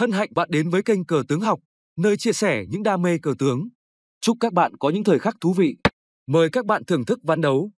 Hân hạnh bạn đến với kênh Cờ Tướng Học, nơi chia sẻ những đam mê cờ tướng. Chúc các bạn có những thời khắc thú vị. Mời các bạn thưởng thức ván đấu.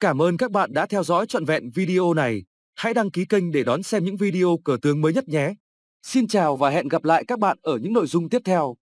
Cảm ơn các bạn đã theo dõi trọn vẹn video này. Hãy đăng ký kênh để đón xem những video cờ tướng mới nhất nhé. Xin chào và hẹn gặp lại các bạn ở những nội dung tiếp theo.